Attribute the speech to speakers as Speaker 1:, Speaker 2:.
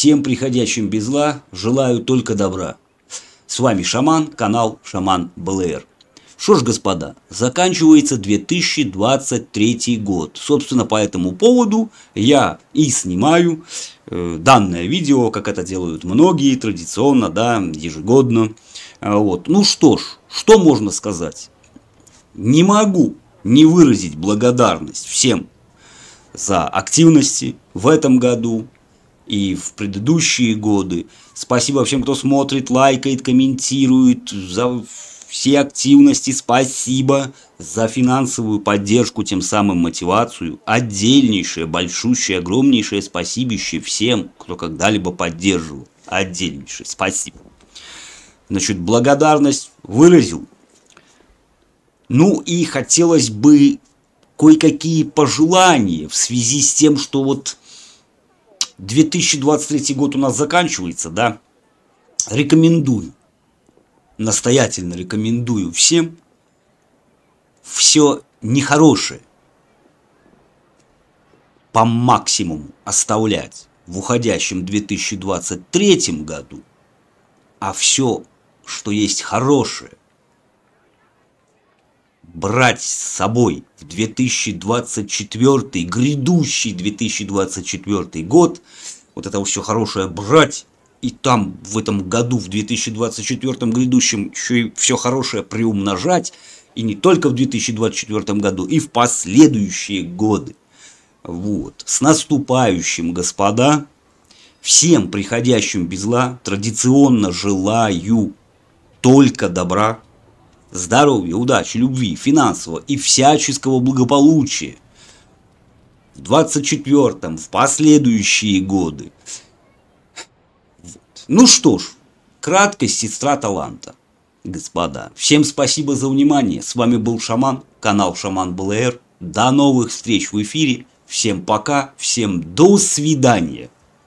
Speaker 1: Всем приходящим без зла желаю только добра. С вами Шаман, канал Шаман БЛР. Что ж, господа, заканчивается 2023 год. Собственно, по этому поводу я и снимаю э, данное видео, как это делают многие традиционно, да, ежегодно. А вот. Ну что ж, что можно сказать? Не могу не выразить благодарность всем за активности в этом году, и в предыдущие годы. Спасибо всем, кто смотрит, лайкает, комментирует, за все активности спасибо за финансовую поддержку, тем самым мотивацию. Отдельнейшее, большущее, огромнейшее спасибище всем, кто когда-либо поддерживал. Отдельнейшее спасибо. Значит, благодарность выразил. Ну и хотелось бы кое-какие пожелания в связи с тем, что вот 2023 год у нас заканчивается, да, рекомендую, настоятельно рекомендую всем все нехорошее по максимуму оставлять в уходящем 2023 году, а все, что есть хорошее, брать с собой в 2024, грядущий 2024 год, вот это все хорошее брать, и там в этом году, в 2024 грядущем, еще и все хорошее приумножать, и не только в 2024 году, и в последующие годы. Вот. С наступающим, господа, всем приходящим без зла традиционно желаю только добра, здоровья, удачи, любви, финансового и всяческого благополучия. В 24-м, в последующие годы. Вот. Ну что ж, краткость сестра таланта. Господа, всем спасибо за внимание. С вами был Шаман, канал Шаман БЛЭР. До новых встреч в эфире. Всем пока, всем до свидания.